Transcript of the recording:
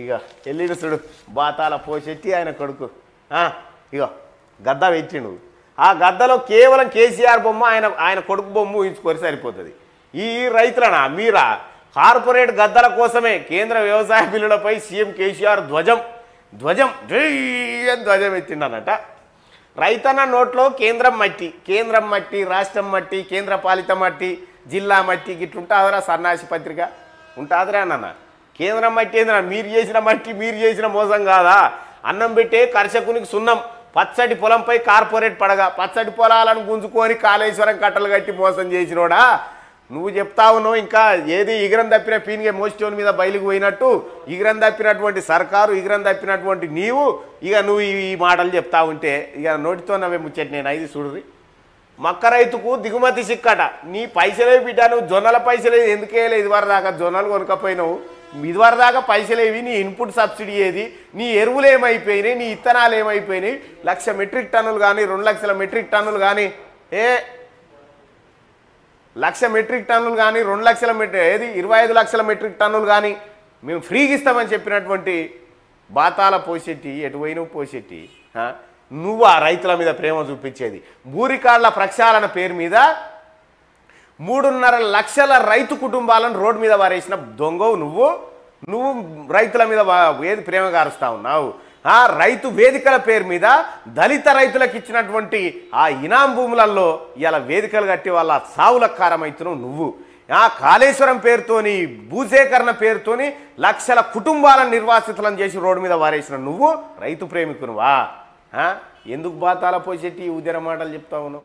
ఇక వెళ్ళిన చూడు బాతాల పోషెట్టి ఆయన కొడుకు ఇక గద్ద నువ్వు ఆ గద్దలో కేవలం కేసీఆర్ బొమ్మ ఆయన ఆయన కొడుకు బొమ్మ ఊహించుకొని సరిపోతుంది ఈ రైతులనా మీరా కార్పొరేట్ గద్దల కోసమే కేంద్ర వ్యవసాయ బిల్లులపై సీఎం కేసీఆర్ ధ్వజం ధ్వజం జై ధ్వజం ఎత్తిండనట రైతన్న నోట్లో కేంద్రం మట్టి కేంద్రం మట్టి రాష్ట్రం మట్టి కేంద్ర పాలిత మట్టి జిల్లా మట్టి గిట్లుంటాదరా సన్నాసి పత్రిక ఉంటాదిరా నాన్న కేంద్రం మట్టి ఏంద్రా మీరు చేసిన మట్టి మీరు చేసిన మోసం కాదా అన్నం పెట్టే కర్షకునికి సున్నం పచ్చటి పొలంపై కార్పొరేట్ పడగా పచ్చటి పొలాలను గుంజుకొని కాళేశ్వరం కట్టలు కట్టి మోసం చేసినోడా నువ్వు చెప్తా ఉన్నావు ఇంకా ఏది ఇగరం తప్పిన పీనిగే మోస్టోన్ మీద బయలుకు పోయినట్టు ఇగరం తప్పినటువంటి సర్కారు ఇగరం తప్పినటువంటి నీవు ఇక నువ్వు ఈ మాటలు చెప్తా ఉంటే ఇక నోటితో నవ్వే ముచ్చటి నేను ఐదు చూడుది మక్క రైతుకు దిగుమతి సిక్కట నీ పైసలే బిడ్డా నువ్వు జొన్నల పైసలే లేదు ఇది దాకా జొన్నలు కొనుకపోయినావు దాకా పైసలేవి నీ ఇన్పుట్ సబ్సిడీ ఏది నీ ఎరువులు ఏమైపోయినాయి నీ ఇత్తనాలు ఏమైపోయినాయి లక్ష మెట్రిక్ టన్నులు కానీ రెండు లక్షల మెట్రిక్ టన్నులు కానీ ఏ లక్ష మెట్రిక్ టన్నులు కానీ రెండు లక్షల మెట్రిక్ ఏది ఇరవై ఐదు లక్షల మెట్రిక్ టన్నులు కానీ మేము ఫ్రీగా ఇస్తామని చెప్పినటువంటి బాతాల పోసెట్టి ఎటువైన పోసెట్టి నువ్వు ఆ రైతుల మీద ప్రేమ చూపించేది బూరికాళ్ల ప్రక్షాళన పేరు మీద మూడున్నర లక్షల రైతు కుటుంబాలను రోడ్డు మీద వారేసిన దొంగవు నువ్వు నువ్వు రైతుల మీద ఏది ప్రేమ గారుస్తా ఉన్నావు ఆ రైతు వేదికల పేరు మీద దళిత రైతులకు ఇచ్చినటువంటి ఆ ఇనాం భూములలో ఇలా వేదికలు కట్టి వాళ్ళ సావుల కారమైతున్నావు నువ్వు ఆ కాళేశ్వరం పేరుతోని భూసేకరణ పేరుతోని లక్షల కుటుంబాలను నిర్వాసితులను చేసి రోడ్డు మీద వారేసిన నువ్వు రైతు ప్రేమికునువా ఎందుకు బాతాల పోసేటి ఉదర మాటలు చెప్తావును